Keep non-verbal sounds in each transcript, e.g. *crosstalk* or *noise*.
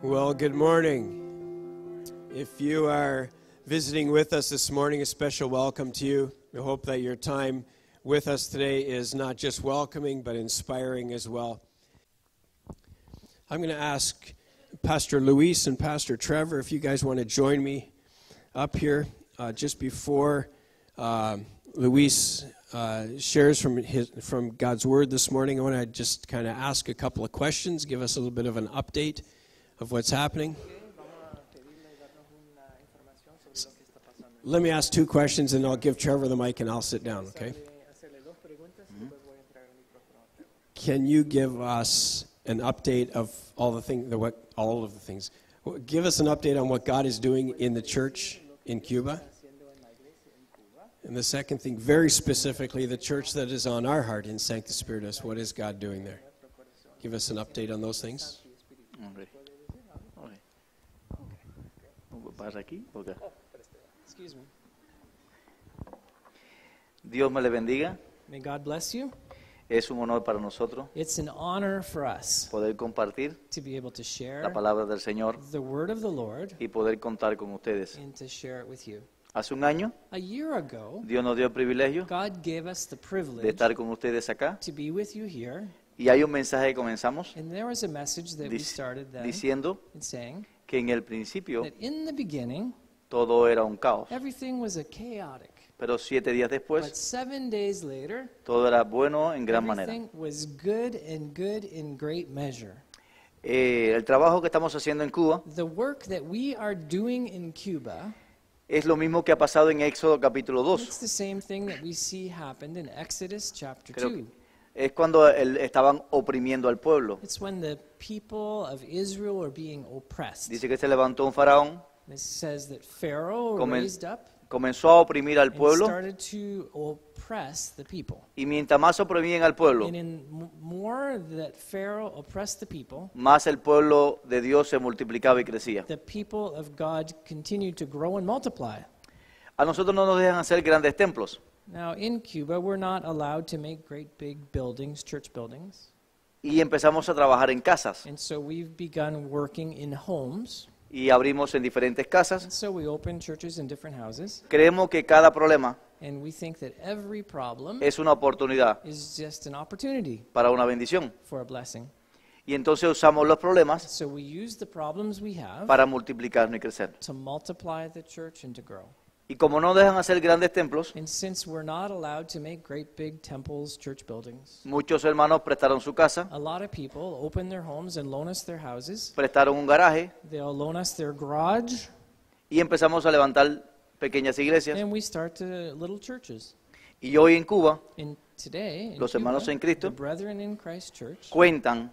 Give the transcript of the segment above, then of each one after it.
Well, good morning. If you are visiting with us this morning, a special welcome to you. We hope that your time with us today is not just welcoming, but inspiring as well. I'm going to ask Pastor Luis and Pastor Trevor if you guys want to join me up here uh, just before um, Luis uh, shares from, his, from God's Word this morning, I want to just kind of ask a couple of questions, give us a little bit of an update of what's happening. Let me ask two questions and I'll give Trevor the mic and I'll sit down, okay? Mm-hmm. Can you give us an update of all the thing, the, what, all of the things? Give us an update on what God is doing in the church in Cuba. And the second thing, very specifically, the church that is on our heart in Sancta Spiritus, what is God doing there? Give us an update on those things. Excuse me. Dios me le bendiga. May God bless you. Es un honor para nosotros It's an honor for us poder compartir to be able to share la palabra del Señor the word of the Lord y poder contar con ustedes. and to share it with you. Hace un año, Dios nos dio el privilegio de estar con ustedes acá. Y hay un mensaje que comenzamos diciendo que en el principio todo era un caos. Pero siete días después, todo era bueno en gran manera. Eh, el trabajo que estamos haciendo en Cuba es lo mismo que ha pasado en Éxodo capítulo 2. es cuando estaban oprimiendo al pueblo. Dice que se levantó un faraón. como comenzó a oprimir al pueblo. Y mientras más oprimían al pueblo, más el pueblo de Dios se multiplicaba y crecía. A nosotros no nos dejan hacer grandes templos. Y empezamos a trabajar en casas y abrimos en diferentes casas. Creemos que cada problema es una oportunidad para una bendición. Y entonces usamos los problemas para multiplicarnos y crecer. Y como no dejan hacer grandes templos, muchos hermanos prestaron su casa, prestaron un garaje, y empezamos a levantar pequeñas iglesias. y hoy en Cuba, los hermanos en Cristo cuentan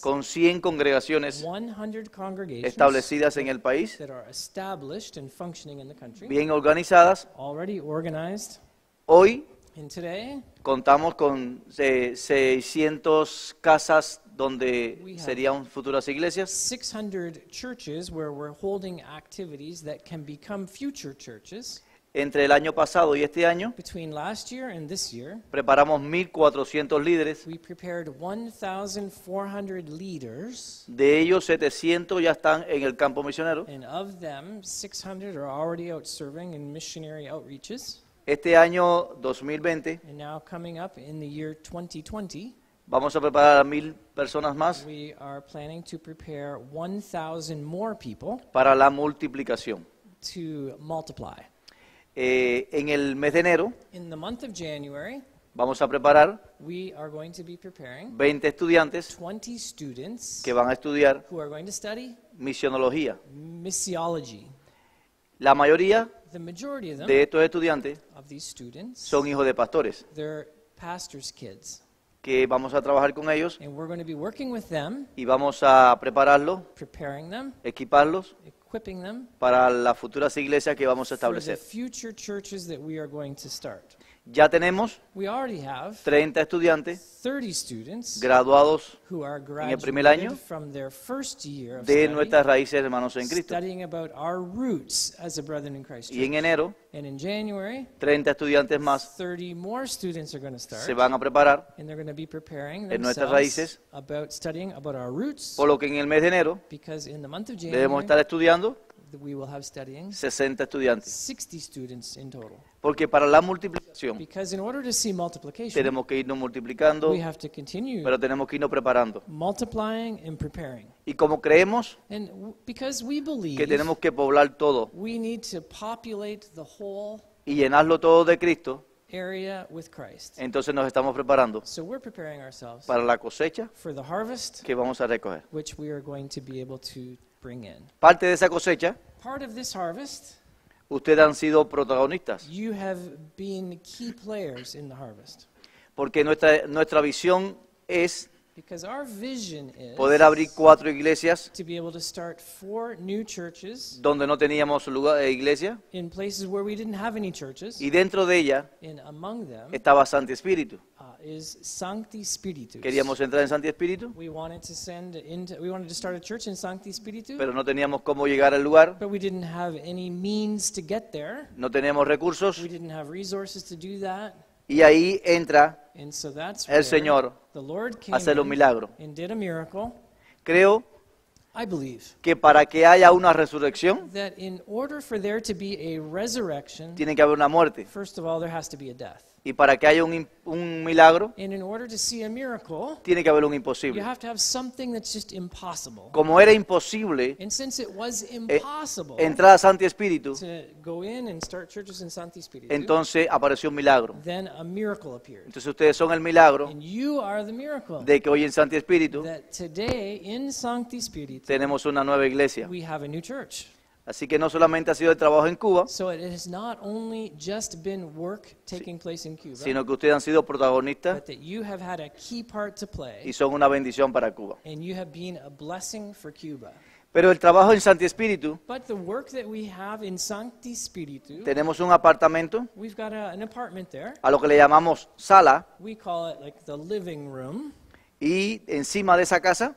con 100 congregaciones establecidas en el país, bien organizadas. Hoy contamos con 600 eh, casas donde serían futuras iglesias entre el año pasado y este año, preparamos 1.400 líderes. De ellos, 700 ya están en el campo misionero. Este año 2020 vamos a preparar a 1.000 personas más para la multiplicación. Eh, en el mes de enero vamos a preparar 20 estudiantes que van a estudiar misionología. La mayoría de estos estudiantes son hijos de pastores que vamos a trabajar con ellos y vamos a prepararlos, equiparlos equipping them para las futuras iglesias que vamos a for the future churches that we are going to start. Ya tenemos 30 estudiantes graduados en el primer año de nuestras raíces hermanos en Cristo. Y en enero, 30 estudiantes más se van a preparar en nuestras raíces, por lo que en el mes de enero debemos estar estudiando 60 estudiantes. total. Porque para la multiplicación tenemos que irnos multiplicando, pero tenemos que irnos preparando. Y como creemos que tenemos que poblar todo y llenarlo todo de Cristo, entonces nos estamos preparando para la cosecha que vamos a recoger. Parte de esa cosecha, ustedes han sido protagonistas. Porque nuestra, nuestra visión es poder abrir cuatro iglesias donde no teníamos lugar, eh, iglesia y dentro de ella estaba Santi Espíritu. Uh, Queríamos entrar en Santi Espíritu, pero no teníamos cómo llegar al lugar, no teníamos recursos, y ahí entra el Señor a hacer un milagro. Creo que para que haya una resurrección, tiene que haber una muerte. Y para que haya un, milagro, tiene que haber un imposible. Como era imposible eh, entrar a Santi Espíritu, entonces apareció un milagro. Entonces ustedes son el milagro de que hoy en Santi Espíritu, tenemos una nueva iglesia. Así que no solamente ha sido el trabajo en Cuba, sino que ustedes han sido protagonistas y son una bendición para Cuba. Pero el trabajo en Santi Espíritu, tenemos un apartamento, a, lo que le llamamos sala, y encima de esa casa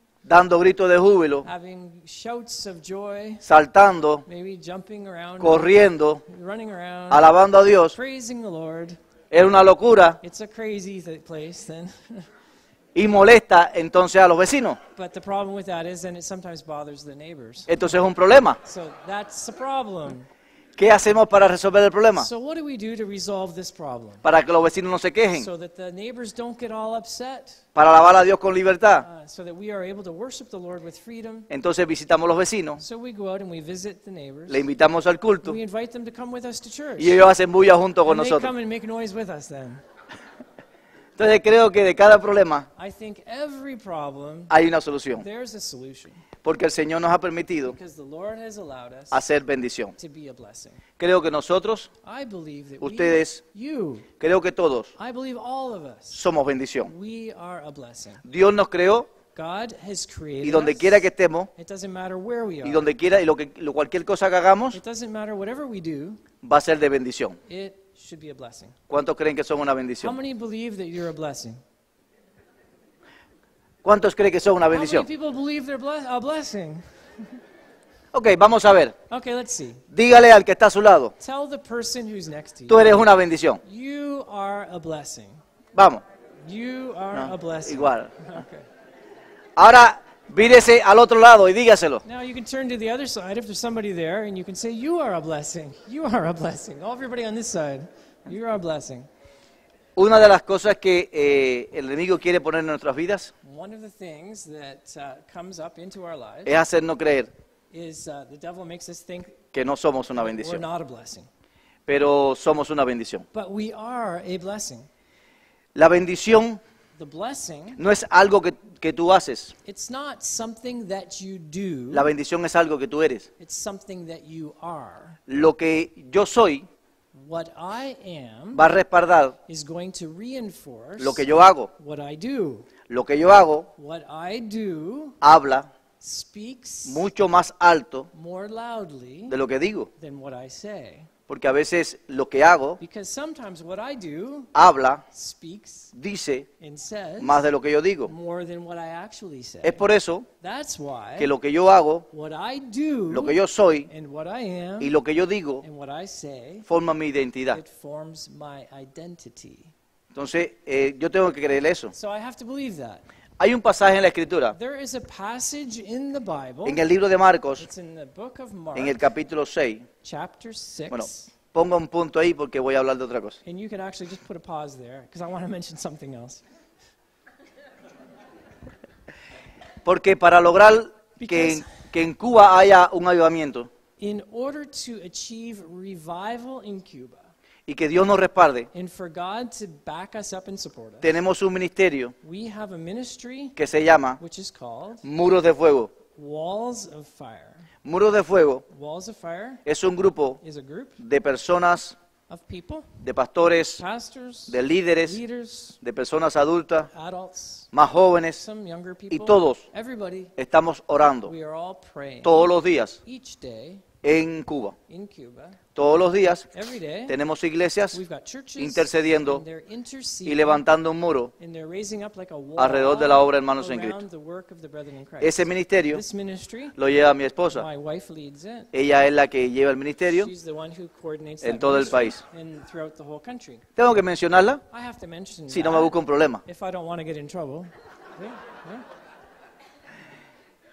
dando gritos de júbilo, saltando, corriendo, alabando a Dios. Era una locura. *laughs* y molesta entonces a los vecinos. Entonces es un problema. ¿Qué hacemos para resolver el problema? Para que los vecinos no se quejen. Para alabar a Dios con libertad. Entonces visitamos los vecinos. Le invitamos al culto. Y ellos hacen bulla junto con nosotros. Entonces creo que de cada problema hay una solución porque el Señor nos ha permitido hacer bendición. Creo que nosotros, ustedes, creo que todos somos bendición. Dios nos creó y donde quiera que estemos, y donde quiera y lo que cualquier cosa que hagamos, va a ser de bendición. ¿Cuántos creen que somos una bendición? ¿Cuántos creen que son una bendición? Ok, vamos a ver. Okay, let's see. Dígale al que está a su lado. Tell the person who's next to you. Tú eres una bendición. You are a blessing. Vamos. You are no, ah, a blessing. Igual. *laughs* Okay. Ahora vírese al otro lado y dígaselo. Now you can turn to the other side if there's somebody there and you can say you are a blessing. You are a blessing. All everybody on this side. You are a blessing. Una de las cosas que eh, el enemigo quiere poner en nuestras vidas uh, es hacernos creer uh, que no somos una bendición, pero somos una bendición. La bendición no es algo que, que tú haces, la bendición es algo que tú eres. Lo que yo soy va a respaldar lo que yo hago. Lo que yo hago habla mucho más alto de lo que digo porque a veces lo que hago habla, dice más de lo que yo digo. Es por eso que lo que yo hago, lo que yo soy y lo que yo digo forma mi identidad. Entonces eh, yo tengo que creer eso. Hay un pasaje en la Escritura, en el libro de Marcos, en el capítulo 6. Bueno, ponga un punto ahí porque voy a hablar de otra cosa. Porque para lograr que, en- que en Cuba haya un avivamiento, y que Dios nos respalde. Tenemos un ministerio que se llama Muros de Fuego. Muros de Fuego es un grupo de personas, de pastores, de líderes, de personas adultas, más jóvenes y todos estamos orando todos los días en Cuba. Todos los días tenemos iglesias intercediendo y levantando un muro alrededor de la obra Hermanos en Cristo. Ese ministerio lo lleva mi esposa. Ella es la que lleva el ministerio en todo el país. Tengo que mencionarla si no me busco un problema.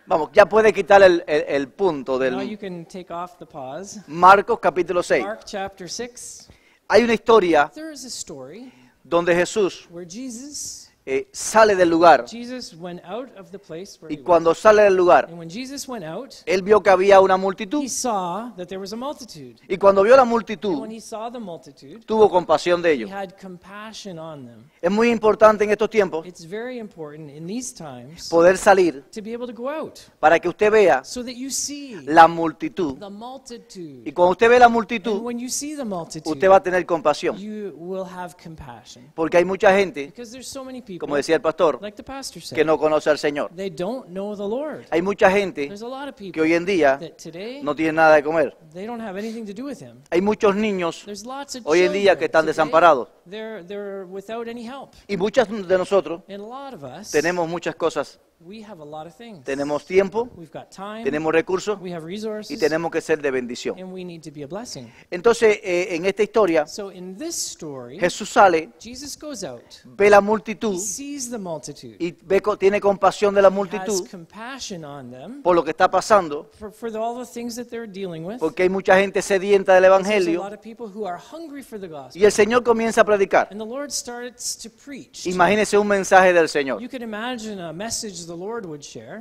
Vamos, ya puede quitar el, punto del Marcos capítulo 6. Hay una historia donde Jesús eh, sale del lugar. Y cuando sale del lugar, él vio que había una multitud. Y cuando vio la multitud, tuvo compasión de ellos. Es muy importante en estos tiempos poder salir para que usted vea la multitud. Y cuando usted ve la multitud, usted va a tener compasión. Porque hay mucha gente como decía el pastor, que no conoce al Señor. Hay mucha gente que hoy en día no tiene nada de comer. Hay muchos niños hoy en día que están desamparados. Y muchas de nosotros tenemos muchas cosas tenemos tiempo, tenemos recursos y tenemos que ser de bendición. Entonces, eh, en esta historia, Jesús sale, ve la multitud y tiene compasión de la multitud por lo que está pasando, porque hay mucha gente sedienta del Evangelio, y el Señor comienza a predicar. Imagínese un mensaje del Señor.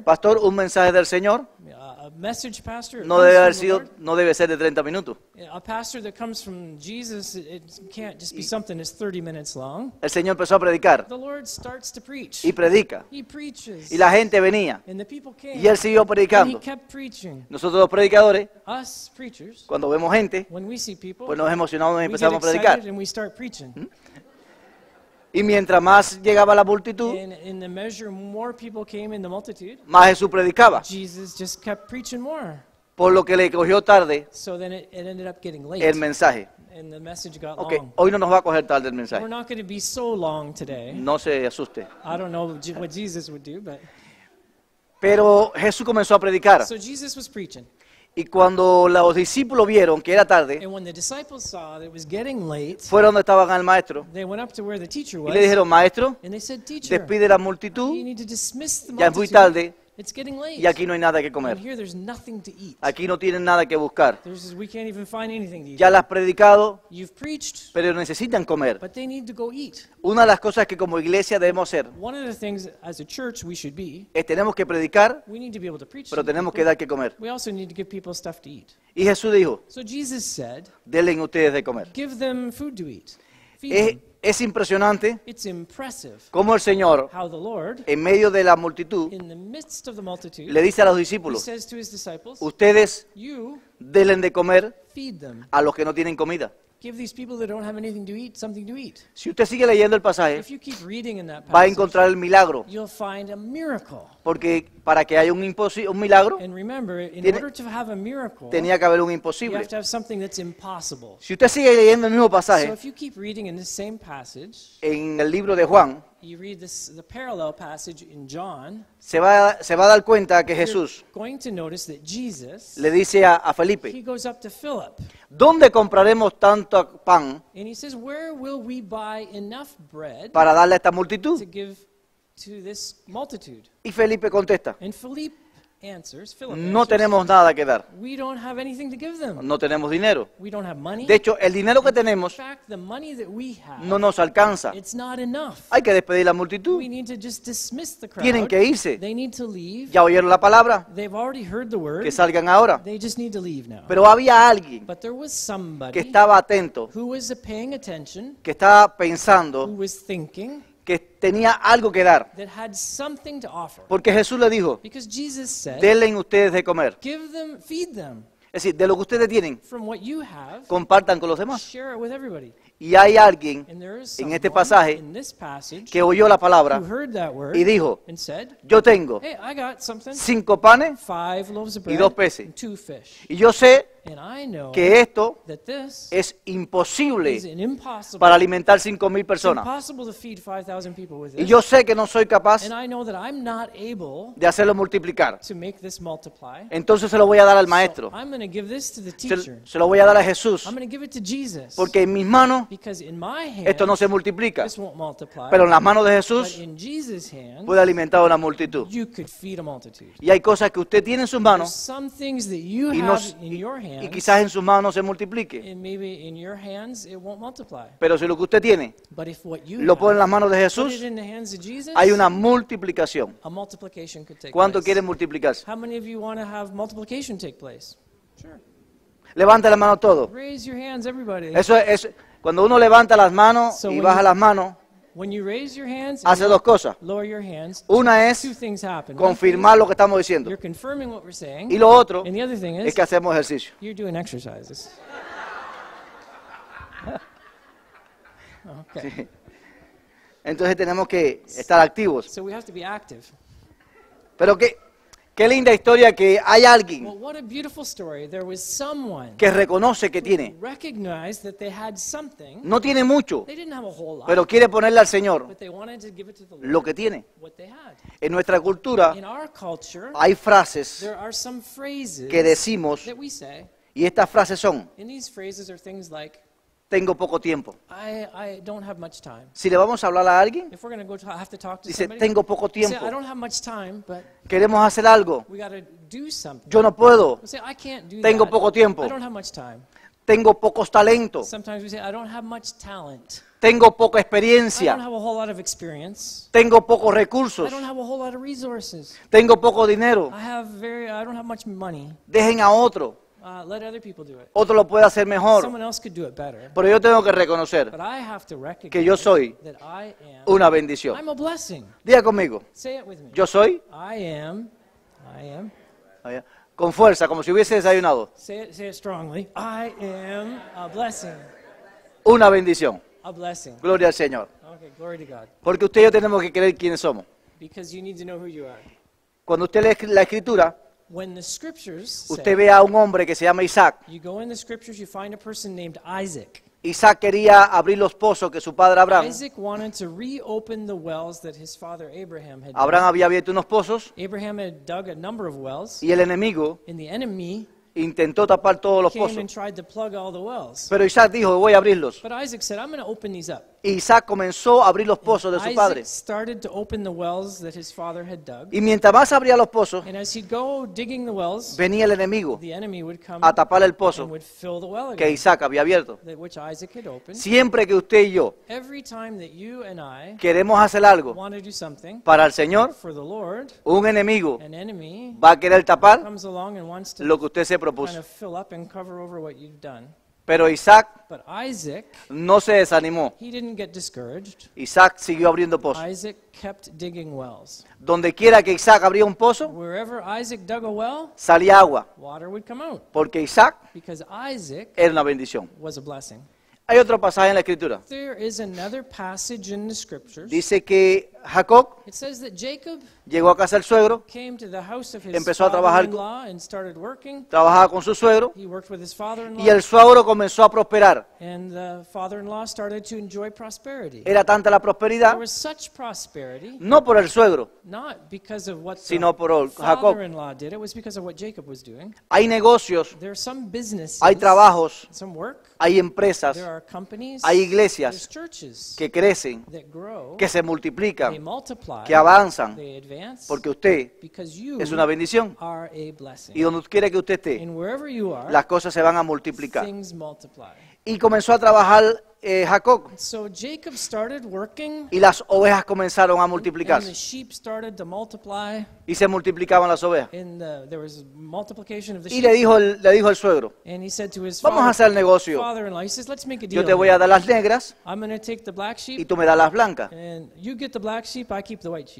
Pastor, un mensaje del Señor uh, no debe, haber sido, no debe ser de 30 minutos. El Señor empezó a predicar y predica. Y la gente venía. Y él siguió predicando. Nosotros los predicadores, cuando vemos gente, pues nos emocionamos y empezamos a predicar. ¿Mm? Y mientras más llegaba la multitud, más Jesús predicaba. Por lo que le cogió tarde el mensaje ok hoy no nos va a coger tarde el mensaje. No se asuste. Pero Jesús comenzó a predicar. Y cuando los discípulos vieron que era tarde, fueron donde estaban al maestro. Y le dijeron, maestro, despide la multitud. Ya es muy tarde y aquí no hay nada que comer. Aquí no tienen nada que buscar. Ya las has predicado, pero necesitan comer. Una de las cosas que como iglesia debemos hacer es tenemos que predicar, pero tenemos que dar que comer. Y Jesús dijo, denle ustedes de comer. Es, impresionante cómo el Señor, en medio de la multitud, le dice a los discípulos, ustedes denle de comer a los que no tienen comida. Si usted sigue leyendo el pasaje, va a encontrar el milagro. Porque para que haya un, milagro, tenía que haber un imposible. Si usted sigue leyendo el mismo pasaje, en el libro de Juan, se, va, a dar cuenta que Jesús le dice a, Felipe, ¿dónde compraremos tanto pan para darle a esta multitud? Y Felipe contesta. No tenemos nada que dar. No tenemos dinero. De hecho, el dinero que tenemos no nos alcanza. Hay que despedir la multitud. Tienen que irse. Ya oyeron la palabra. Que salgan ahora. Pero había alguien que estaba atento, que estaba pensando, que tenía algo que dar. Porque Jesús le dijo, denle ustedes de comer. Es decir, de lo que ustedes tienen, compartan con los demás. Y hay alguien en este pasaje que oyó la palabra y dijo, yo tengo cinco panes y dos peces. Y yo sé que esto es imposible para alimentar 5.000 personas. Y yo sé que no soy capaz de hacerlo multiplicar. Entonces se lo voy a dar al maestro. Se, lo voy a dar a Jesús. Porque en mis manos esto no se multiplica. Pero en las manos de Jesús puede alimentar a una multitud. Y hay cosas que usted tiene en sus manos y no, y quizás en sus manos se multiplique. Pero si lo que usted tiene lo pone en las manos de Jesús, hay una multiplicación. ¿Cuánto quiere multiplicarse? Levanta la mano todo. Eso es, cuando uno levanta las manos y baja las manos, hace dos cosas. Una es confirmar lo que estamos diciendo. Y lo otro es que hacemos ejercicio. *laughs* Entonces tenemos que estar activos. Pero que Qué linda historia que hay alguien que reconoce que tiene. No tiene mucho, pero quiere ponerle al Señor lo que tiene. En nuestra cultura hay frases que decimos y estas frases son tengo poco tiempo. I, I don't have much time. Si le vamos a hablar a alguien, go to, have to talk to dice, somebody, tengo poco tiempo. Say, I don't have much time, but Queremos hacer algo. we do Yo no puedo. say, I can't do Tengo that. poco tiempo. I don't have much time. Tengo pocos talentos. Sometimes we say, I don't have much talent. Tengo poca experiencia. I don't have a whole lot of experience. Tengo pocos recursos. I don't have a whole lot of resources. Tengo poco dinero. I have very, I don't have much money. Dejen a otro. Uh, Otro lo puede hacer mejor. Pero yo tengo que reconocer que yo soy una bendición. Diga conmigo. Yo soy. Ah, Con fuerza, como si hubiese desayunado. Una bendición. Gloria al Señor. Porque usted y yo tenemos que creer quiénes somos. Cuando usted lee la escritura, Usted ve a un hombre que se llama Isaac. Isaac quería abrir los pozos que su padre Abraham. Abraham había abierto unos pozos. Y el enemigo intentó tapar todos los pozos. Pero Isaac dijo, voy a abrirlos. Isaac comenzó a abrir los pozos de su padre. Y mientras más abría los pozos, venía el enemigo a tapar el pozo que Isaac había abierto. Siempre que usted y yo queremos hacer algo para el Señor, un enemigo va a querer tapar lo que usted se pero Isaac no se desanimó. Isaac siguió abriendo pozos. Donde quiera que Isaac abría un pozo, salía agua. Porque Isaac era una bendición. Hay otro pasaje en la escritura. Dice que Jacob llegó a casa del suegro, empezó a trabajar, trabajaba con su suegro, y el suegro comenzó a prosperar. Era tanta la prosperidad, no por el suegro, sino por Jacob. Hay negocios, hay trabajos, hay empresas, hay iglesias que crecen, que se multiplican que avanzan, porque usted es una bendición. Y donde quiera que usted esté, las cosas se van a multiplicar. Y comenzó a trabajar eh, Jacob. y las ovejas comenzaron a multiplicarse. y se multiplicaban las ovejas. Uh, y le dijo, le dijo el suegro, vamos a hacer el negocio. Yo te voy a dar las negras y tú me das las blancas.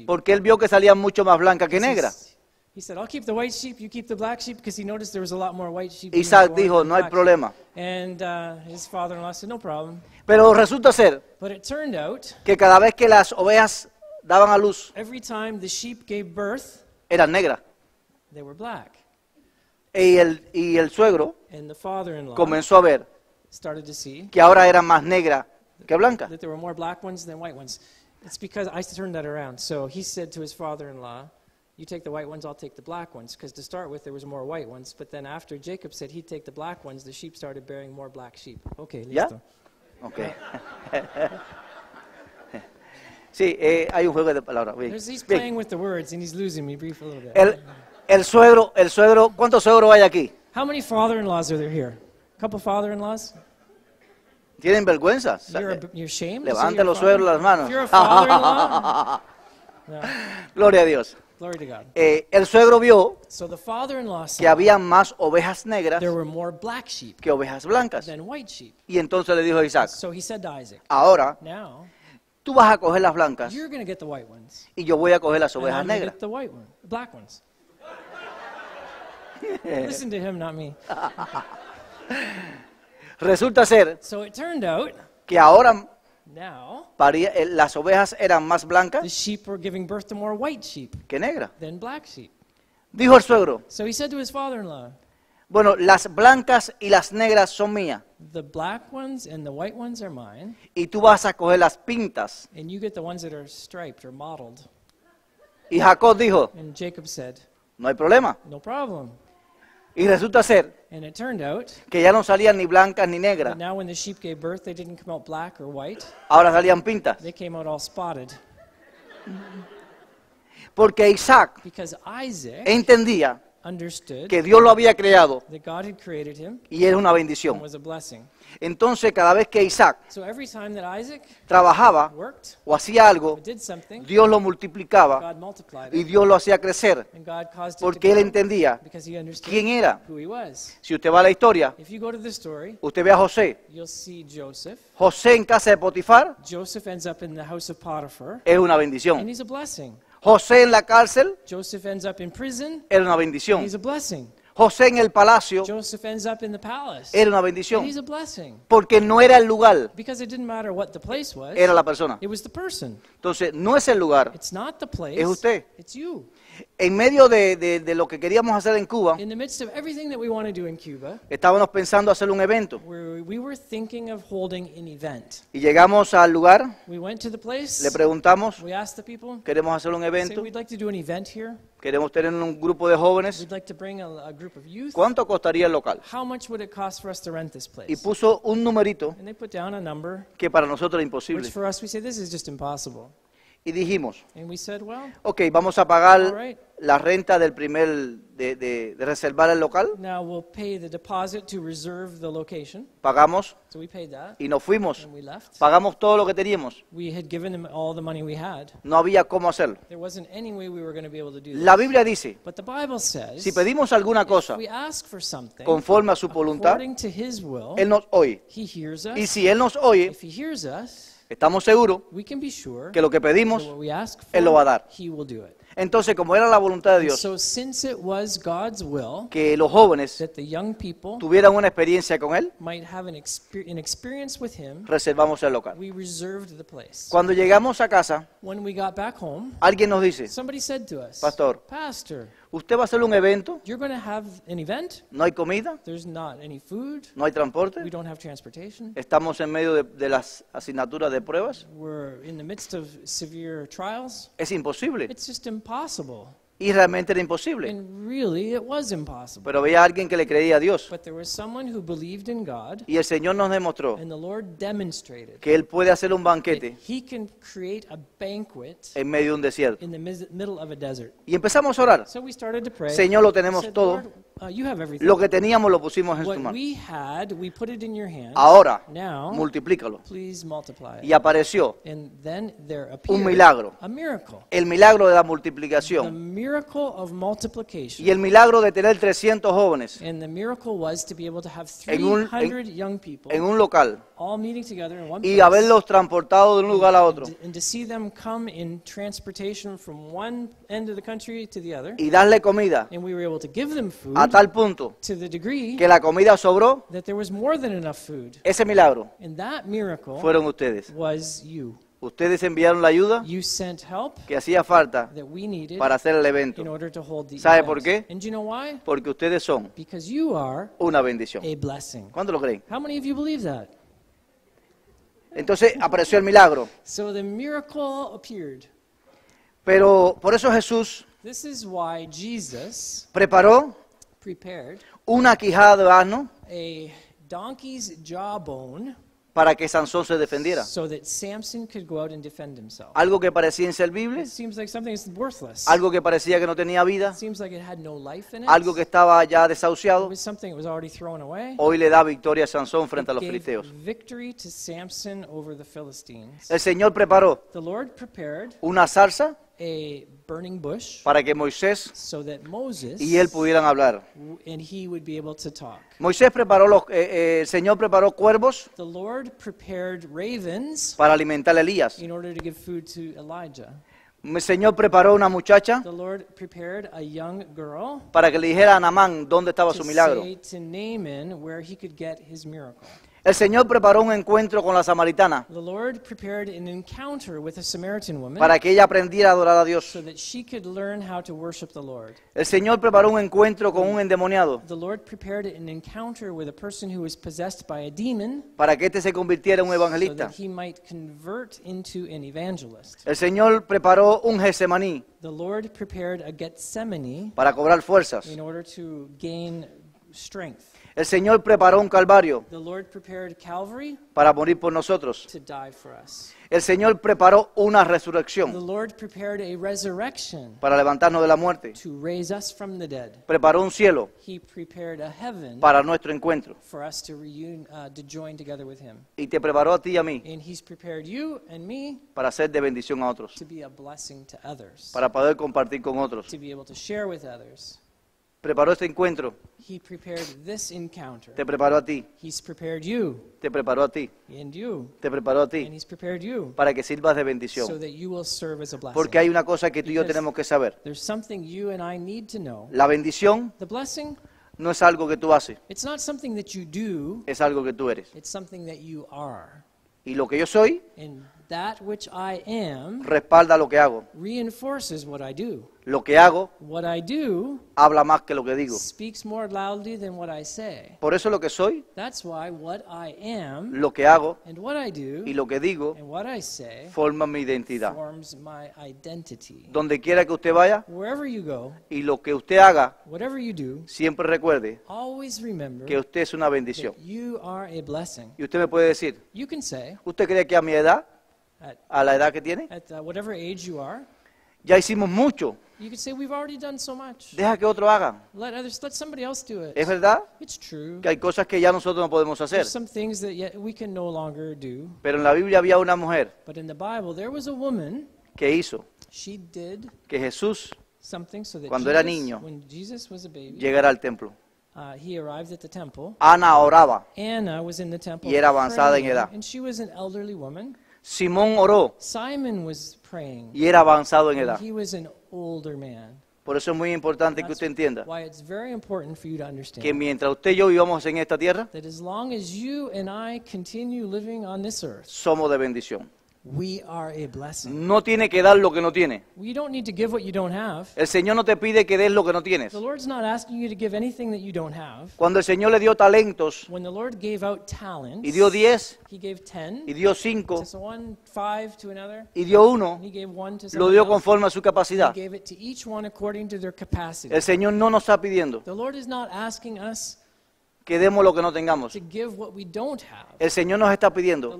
Porque él vio que salían mucho más blancas que negras. He said, I'll keep the white sheep, you keep the black sheep, because he noticed there was a lot more white sheep. Isaac dijo, no hay problema. And uh, his father-in-law said, no problem. Pero resulta ser But it turned out, que cada vez que las ovejas daban a luz, every time the sheep gave birth, eran negras. They were black. Y el, y el suegro And the father-in-law comenzó a ver started to see que ahora eran más negras que blancas. that there were more black ones than white ones. It's because I turned that around. So he said to his father-in-law, you take the white ones, I'll take the black ones. Because to start with, there was more white ones. But then after Jacob said he'd take the black ones, the sheep started bearing more black sheep. Okay, listo. ¿Ya? Okay. *laughs* sí, eh, hay un juego de palabras. He's playing with the words and he's losing me brief a little bit. El, el suegro, el suegro, ¿cuántos suegros hay aquí? How many father-in-laws are there here? A couple father-in-laws? Tienen vergüenza. are ashamed? Levante los suegros las manos. you're a father-in-law? no. *laughs* Gloria a Dios. Eh, el suegro vio que había más ovejas negras que ovejas blancas. Y entonces le dijo a Isaac, ahora tú vas a coger las blancas y yo voy a coger las ovejas negras. Resulta ser que ahora eh, las ovejas eran más blancas que negras. Dijo el suegro, bueno, las blancas y las negras son mías y tú vas a coger las pintas. Y Jacob dijo, no hay problema. Y resulta ser And it turned out, that ya no salían ni blancas ni negras. Now when the sheep gave birth, they didn't come out black or white. Ahora They came out all spotted. Because Isaac, Because Isaac entendía que Dios lo había creado y era una bendición. Entonces, cada vez que Isaac trabajaba o hacía algo, Dios lo multiplicaba y Dios lo hacía crecer porque él entendía quién era. Si usted va a la historia, usted ve a José. José en casa de Potifar es una bendición. José en la cárcel era una bendición. José en el palacio era una bendición. Porque no era el lugar, era la persona. Entonces, no es el lugar, es usted en medio de, lo que queríamos hacer en Cuba, estábamos pensando hacer un evento. Y llegamos al lugar, le preguntamos, queremos hacer un evento, queremos tener un grupo de jóvenes, ¿cuánto costaría el local? Y puso un numerito que para nosotros era imposible. Y dijimos, ok, vamos a pagar la renta del primer, de, reservar el local. Pagamos y nos fuimos. Pagamos todo lo que teníamos. No había cómo hacerlo. la Biblia dice, si pedimos alguna cosa conforme a su voluntad, Él nos oye. Y si Él nos oye, estamos seguros que lo que pedimos, Él lo va a dar. Entonces, como era la voluntad de Dios, que los jóvenes tuvieran una experiencia con Él, reservamos el local. Cuando llegamos a casa, alguien nos dice, Pastor, Usted va a hacer un evento. No hay comida. No hay transporte. Estamos en medio de, las asignaturas de pruebas. Es imposible. Y realmente era imposible. Pero había alguien que le creía a Dios. y el Señor nos demostró que Él puede hacer un banquete en medio de un desierto. Y empezamos a orar. Señor, lo tenemos todo. Uh, lo que teníamos lo pusimos en tu mano. Ahora, multiplícalo. Y apareció un milagro. El milagro de la multiplicación. Y el milagro de tener 300 jóvenes en un, local y haberlos transportado de un lugar a otro. Y darle comida a tal punto que la comida sobró, ese milagro fueron ustedes. Ustedes enviaron la ayuda que hacía falta para hacer el evento. ¿Sabe por qué? Porque ustedes son una bendición. ¿Cuántos lo creen? Entonces apareció el milagro. Pero por eso Jesús preparó una quijada de asno para que Sansón se defendiera. Algo que parecía inservible. algo que parecía que no tenía vida. algo que estaba ya desahuciado. Hoy le da victoria a Sansón frente a los filisteos. El Señor preparó una salsa para que Moisés y él pudieran hablar. Moisés preparó los, eh, eh, el Señor preparó cuervos para alimentar a Elías. El Señor preparó una muchacha para que le dijera a Namán dónde estaba su milagro. El Señor preparó un encuentro con la samaritana para que ella aprendiera a adorar a Dios. El Señor preparó un encuentro con un endemoniado para que este se convirtiera en un evangelista. El Señor preparó un Getsemaní para cobrar fuerzas. El Señor preparó un calvario para morir por nosotros. El Señor preparó una resurrección para levantarnos de la muerte. Preparó un cielo para nuestro encuentro. Uh, y te preparó a ti y a mí para ser de bendición a otros. para poder compartir con otros, preparó este encuentro. Te preparó a ti. Te preparó a ti. Te preparó a ti. Para que sirvas de bendición. Porque hay una cosa que tú y yo tenemos que saber. La bendición no es algo que tú haces. Es algo que tú eres. Y lo que yo soy respalda lo que hago. Lo que hago habla más que lo que digo. Por eso lo que soy, lo que hago y lo que digo forman mi identidad. Donde quiera que usted vaya y lo que usted haga, siempre recuerde que usted es una bendición. Y usted me puede decir, ¿usted cree que a mi edad, a la edad que tiene, uh, ya hicimos mucho? You could say we've already done so much. Deja que otro haga. Let others, let somebody else do it. ¿Es verdad? It's true. Que hay cosas que ya nosotros no podemos hacer. There's some things that yet we can no longer do. Pero en la Biblia había una mujer. But in the Bible there was a woman. Que hizo. She did. Que Jesús. Something so that cuando Jesus, era niño. When Jesus was a baby. Llegara al templo. Uh, he arrived at the temple. Ana oraba. Anna was in the temple. Y era avanzada praying, en edad. And she was an elderly woman. Simón oró. Simon was praying. Y era avanzado en edad. He was an por eso es muy importante que usted entienda que mientras usted y yo vivamos en esta tierra, somos de bendición. No tiene que dar lo que no tiene. El Señor no te pide que des lo que no tienes. Cuando el Señor le dio talentos y dio diez y dio cinco y dio uno, lo dio conforme a su capacidad. el Señor no nos está pidiendo que demos lo que no tengamos. El Señor nos está pidiendo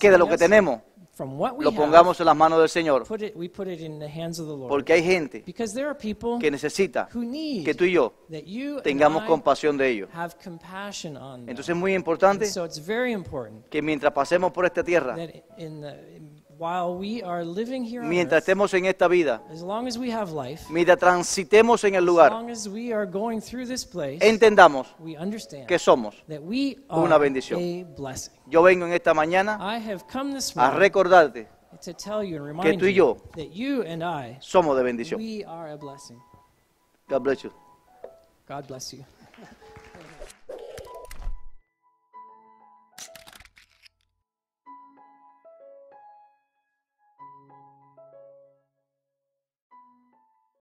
que de lo que tenemos lo pongamos en las manos del Señor. Porque hay gente que necesita que tú y yo tengamos compasión de ellos. Entonces es muy importante que mientras pasemos por esta tierra, mientras estemos en esta vida, mientras transitemos en el lugar, entendamos que somos una bendición. Yo vengo en esta mañana a recordarte que tú y yo somos de bendición. God bless you. God bless you.